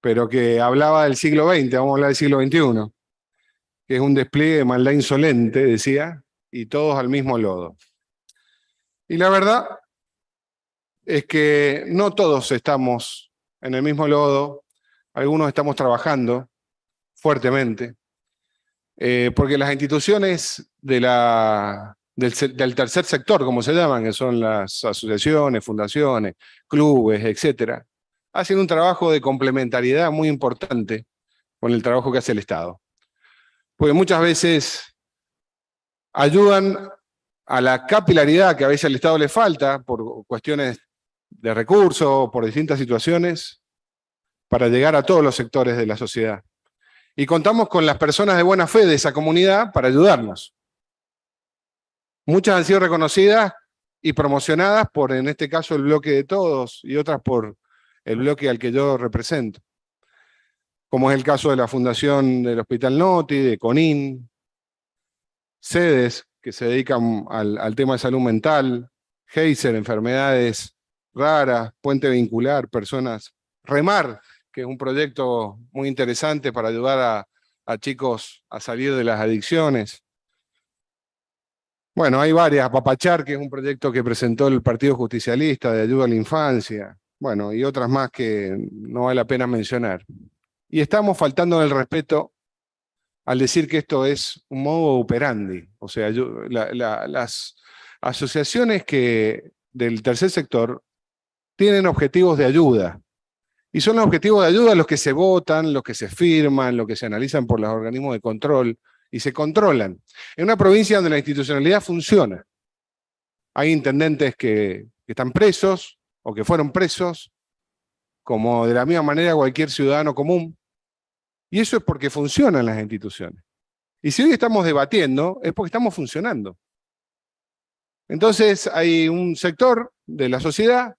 pero que hablaba del siglo XX, vamos a hablar del siglo XXI, que es un despliegue de maldad insolente, decía, y todos al mismo lodo. Y la verdad es que no todos estamos en el mismo lodo, algunos estamos trabajando fuertemente, eh, porque las instituciones del, del, tercer sector, como se llaman, que son las asociaciones, fundaciones, clubes, etcétera, hacen un trabajo de complementariedad muy importante con el trabajo que hace el Estado. Porque muchas veces ayudan a la capilaridad que a veces al Estado le falta por cuestiones de recursos, por distintas situaciones, para llegar a todos los sectores de la sociedad. Y contamos con las personas de buena fe de esa comunidad para ayudarnos. Muchas han sido reconocidas y promocionadas por, en este caso, el bloque de todos y otras por el bloque al que yo represento, como es el caso de la Fundación del Hospital Noti, de CONIN, sedes que se dedican al, tema de salud mental, Heiser, enfermedades raras, puente vincular, personas, remar, que es un proyecto muy interesante para ayudar a, a chicos a salir de las adicciones. Bueno, hay varias. Papachar, que es un proyecto que presentó el Partido Justicialista de Ayuda a la Infancia. Bueno, y otras más que no vale la pena mencionar. Y estamos faltando el respeto al decir que esto es un modo operandi. O sea, las asociaciones que del tercer sector tienen objetivos de ayuda. Y son los objetivos de ayuda los que se votan, los que se firman, los que se analizan por los organismos de control y se controlan. En una provincia donde la institucionalidad funciona. Hay intendentes que están presos, que fueron presos, como de la misma manera cualquier ciudadano común. Y eso es porque funcionan las instituciones. Y si hoy estamos debatiendo, es porque estamos funcionando. Entonces hay un sector de la sociedad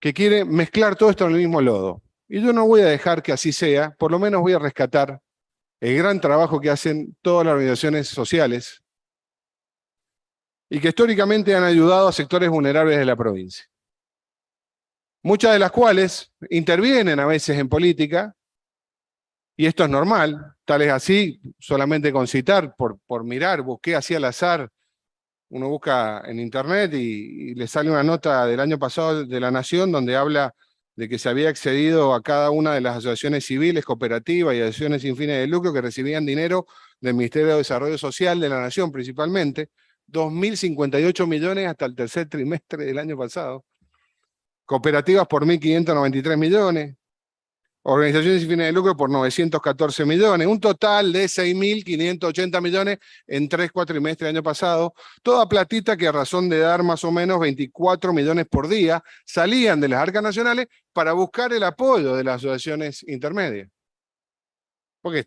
que quiere mezclar todo esto en el mismo lodo. Y yo no voy a dejar que así sea, por lo menos voy a rescatar el gran trabajo que hacen todas las organizaciones sociales y que históricamente han ayudado a sectores vulnerables de la provincia. Muchas de las cuales intervienen a veces en política, y esto es normal, tal es así, solamente con citar, por, por mirar, busqué así al azar, uno busca en internet y, y le sale una nota del año pasado de La Nación donde habla de que se había accedido a cada una de las asociaciones civiles, cooperativas y asociaciones sin fines de lucro que recibían dinero del Ministerio de Desarrollo Social de la Nación principalmente, 2.058 millones hasta el tercer trimestre del año pasado. Cooperativas por 1.593 millones. Organizaciones sin fines de lucro por 914 millones. Un total de 6.580 millones en tres cuatrimestres del año pasado. Toda platita que a razón de dar más o menos 24 millones por día salían de las arcas nacionales para buscar el apoyo de las asociaciones intermedias. Porque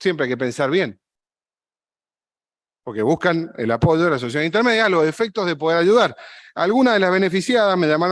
siempre hay que pensar bien porque buscan el apoyo de la sociedad intermedia, los efectos de poder ayudar. Algunas de las beneficiadas me llamaron